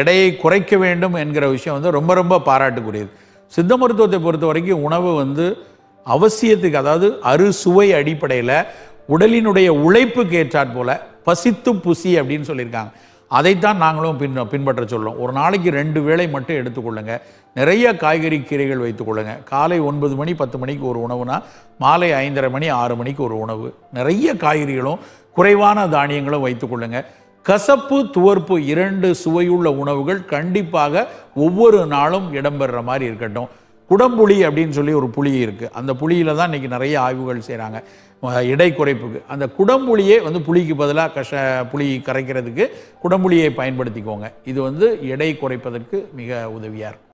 எடையை குறைக்க வேண்டும் என்கிற விஷயம் வந்து ரொம்ப ரொம்ப பாராட்டுக்குரியது சித்த மருத்துவத்தை பொறுத்த வரைக்கும் உணவு வந்து அவசியத்துக்கு அதாவது அறுசுவை அடிப்படையில் உடலினுடைய உழைப்புக்கு ஏற்றாற் போல பசித்து புசி அப்படின்னு சொல்லியிருக்காங்க அதைத்தான் நாங்களும் பின் பின்பற்ற சொல்லும் ஒரு நாளைக்கு ரெண்டு வேளை மட்டும் எடுத்துக்கொள்ளுங்க நிறைய காய்கறி கீரைகள் வைத்துக்கொள்ளுங்க காலை ஒன்பது மணி பத்து மணிக்கு ஒரு உணவுனா மாலை ஐந்தரை மணி ஆறு மணிக்கு ஒரு உணவு நிறைய காய்கறிகளும் குறைவான தானியங்களும் வைத்துக்கொள்ளுங்கள் கசப்பு துவர்ப்பு இரண்டு சுவையுள்ள உணவுகள் கண்டிப்பாக ஒவ்வொரு நாளும் இடம்பெறுற மாதிரி இருக்கட்டும் குடம்புளி அப்படின்னு சொல்லி ஒரு புளி இருக்குது அந்த புளியில் தான் இன்றைக்கி நிறைய ஆய்வுகள் செய்கிறாங்க இடை குறைப்புக்கு அந்த குடம்புளியே வந்து புளிக்கு பதிலாக கஷ புளி கரைக்கிறதுக்கு குடம்புளியை பயன்படுத்திக்கோங்க இது வந்து எடை குறைப்பதற்கு மிக உதவியாக இருக்கும்